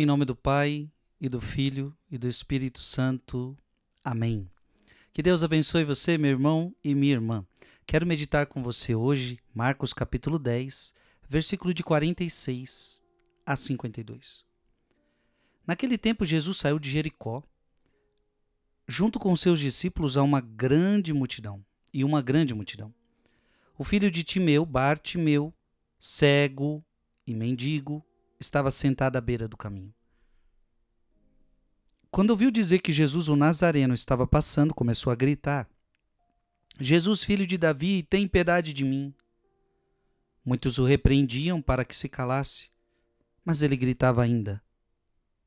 Em nome do Pai, e do Filho, e do Espírito Santo. Amém. Que Deus abençoe você, meu irmão e minha irmã. Quero meditar com você hoje, Marcos capítulo 10, versículo de 46 a 52. Naquele tempo, Jesus saiu de Jericó, junto com seus discípulos, a uma grande multidão. E uma grande multidão. O filho de Timeu, Bartimeu, cego e mendigo, estava sentada à beira do caminho. Quando ouviu dizer que Jesus o Nazareno estava passando, começou a gritar: Jesus, filho de Davi, tem piedade de mim. Muitos o repreendiam para que se calasse, mas ele gritava ainda.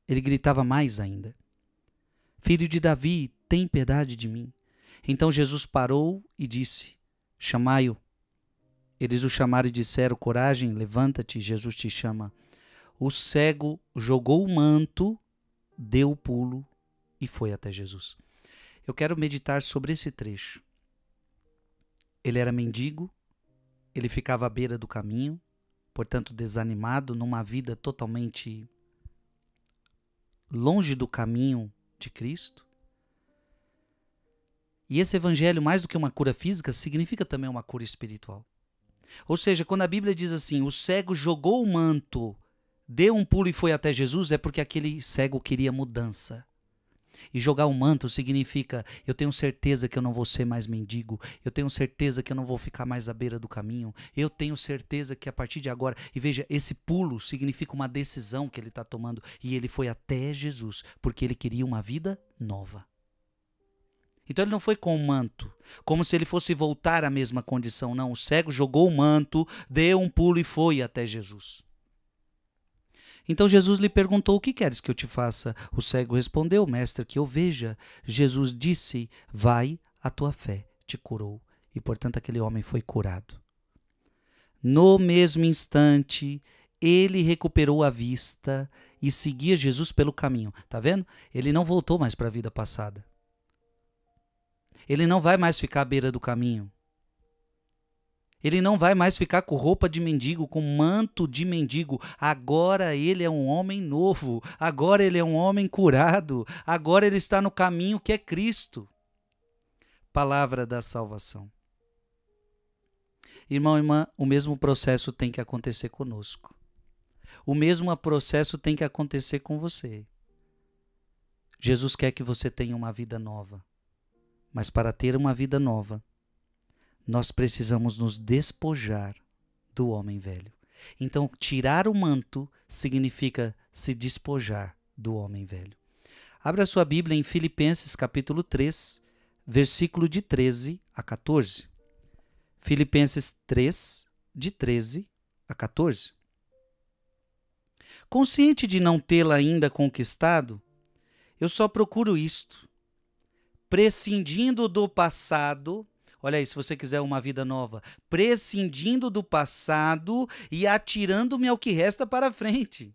Ele gritava mais ainda: Filho de Davi, tem piedade de mim. Então Jesus parou e disse: Chamai-o. Eles o chamaram e disseram: Coragem, levanta-te, Jesus te chama. O cego jogou o manto, deu o pulo e foi até Jesus. Eu quero meditar sobre esse trecho. Ele era mendigo, ele ficava à beira do caminho, portanto desanimado, numa vida totalmente longe do caminho de Cristo. E esse evangelho, mais do que uma cura física, significa também uma cura espiritual. Ou seja, quando a Bíblia diz assim: o cego jogou o manto, deu um pulo e foi até Jesus é porque aquele cego queria mudança. E jogar o um manto significa: eu tenho certeza que eu não vou ser mais mendigo, eu tenho certeza que eu não vou ficar mais à beira do caminho, eu tenho certeza que a partir de agora. E veja, esse pulo significa uma decisão que ele está tomando. E ele foi até Jesus, porque ele queria uma vida nova. Então ele não foi com o manto, como se ele fosse voltar à mesma condição, não. O cego jogou o manto, deu um pulo e foi até Jesus. Então Jesus lhe perguntou: O que queres que eu te faça? O cego respondeu: Mestre, que eu veja. Jesus disse: Vai, a tua fé te curou. E portanto aquele homem foi curado. No mesmo instante, ele recuperou a vista e seguia Jesus pelo caminho. Tá vendo? Ele não voltou mais para a vida passada. Ele não vai mais ficar à beira do caminho. Ele não vai mais ficar com roupa de mendigo, com manto de mendigo. Agora ele é um homem novo. Agora ele é um homem curado. Agora ele está no caminho que é Cristo. Palavra da salvação. Irmão e irmã, o mesmo processo tem que acontecer conosco. O mesmo processo tem que acontecer com você. Jesus quer que você tenha uma vida nova. Mas para ter uma vida nova, nós precisamos nos despojar do homem velho. Então, tirar o manto significa se despojar do homem velho. Abra sua Bíblia em Filipenses capítulo 3, versículo de 13 a 14. Filipenses 3, de 13 a 14. Consciente de não tê-la ainda conquistado, eu só procuro isto, prescindindo do passado Olha aí, se você quiser uma vida nova, prescindindo do passado e atirando-me ao que resta para frente.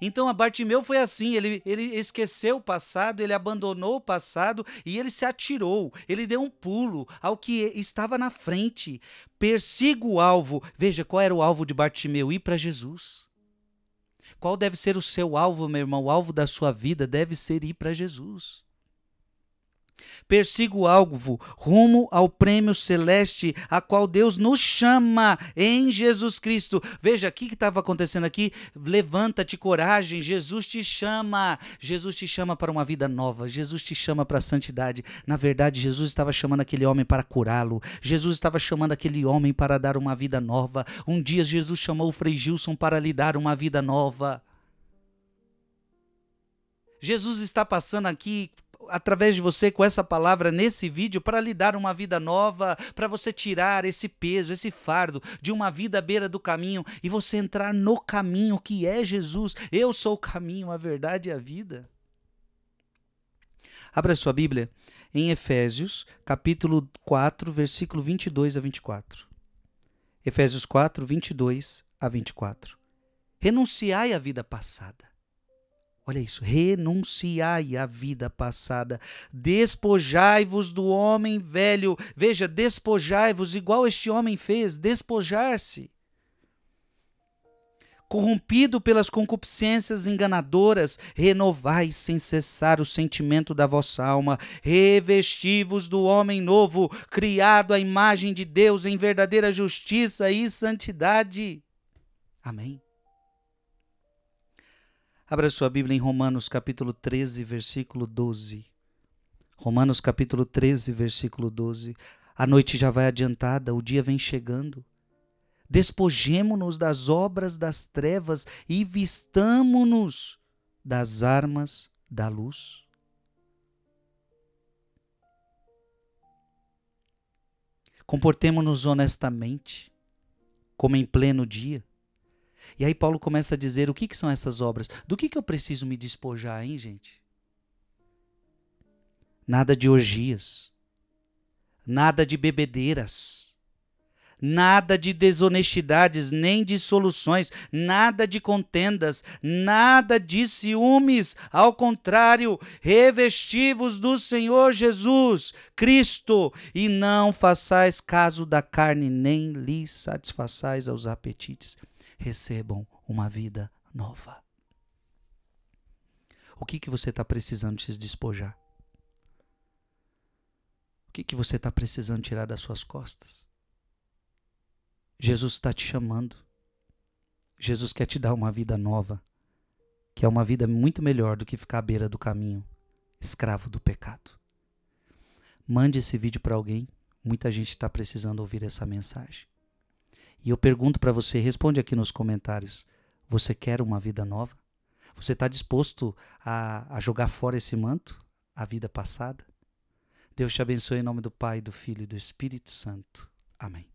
Então a Bartimeu foi assim, ele, ele esqueceu o passado, ele abandonou o passado e ele se atirou, ele deu um pulo ao que estava na frente. Persiga o alvo. Veja qual era o alvo de Bartimeu: ir para Jesus. Qual deve ser o seu alvo, meu irmão? O alvo da sua vida deve ser ir para Jesus. Persigo o alvo rumo ao prêmio celeste, a qual Deus nos chama em Jesus Cristo. Veja aqui que estava acontecendo aqui. Levanta-te, coragem. Jesus te chama. Jesus te chama para uma vida nova. Jesus te chama para a santidade. Na verdade, Jesus estava chamando aquele homem para curá-lo. Jesus estava chamando aquele homem para dar uma vida nova. Um dia Jesus chamou o Frei Gilson para lhe dar uma vida nova. Jesus está passando aqui através de você com essa palavra nesse vídeo para lhe dar uma vida nova, para você tirar esse peso, esse fardo de uma vida à beira do caminho e você entrar no caminho que é Jesus. Eu sou o caminho, a verdade e a vida. Abra sua Bíblia em Efésios, capítulo 4, versículo 22 a 24. Efésios 4, 22 a 24. Renunciai à vida passada Olha isso, renunciai à vida passada, despojai-vos do homem velho. Veja, despojai-vos, igual este homem fez, despojar-se. Corrompido pelas concupiscências enganadoras, renovai sem cessar o sentimento da vossa alma, revesti-vos do homem novo, criado à imagem de Deus em verdadeira justiça e santidade. Amém. Abra sua Bíblia em Romanos capítulo 13, versículo 12. Romanos capítulo 13, versículo 12. A noite já vai adiantada, o dia vem chegando. Despojemo-nos das obras das trevas e vistamo-nos das armas da luz. Comportemo-nos honestamente, como em pleno dia e aí Paulo começa a dizer o que, que são essas obras. Do que, que eu preciso me despojar, hein, gente? Nada de orgias. Nada de bebedeiras. Nada de desonestidades, nem de soluções, nada de contendas, nada de ciúmes. Ao contrário, revestivos do Senhor Jesus Cristo, e não façais caso da carne, nem lhe satisfaçais aos apetites recebam uma vida nova. O que, que você está precisando se despojar? O que, que você está precisando tirar das suas costas? Jesus está te chamando. Jesus quer te dar uma vida nova, que é uma vida muito melhor do que ficar à beira do caminho, escravo do pecado. Mande esse vídeo para alguém. Muita gente está precisando ouvir essa mensagem. E eu pergunto para você, responde aqui nos comentários: você quer uma vida nova? Você está disposto a, a jogar fora esse manto, a vida passada? Deus te abençoe em nome do Pai, do Filho e do Espírito Santo. Amém.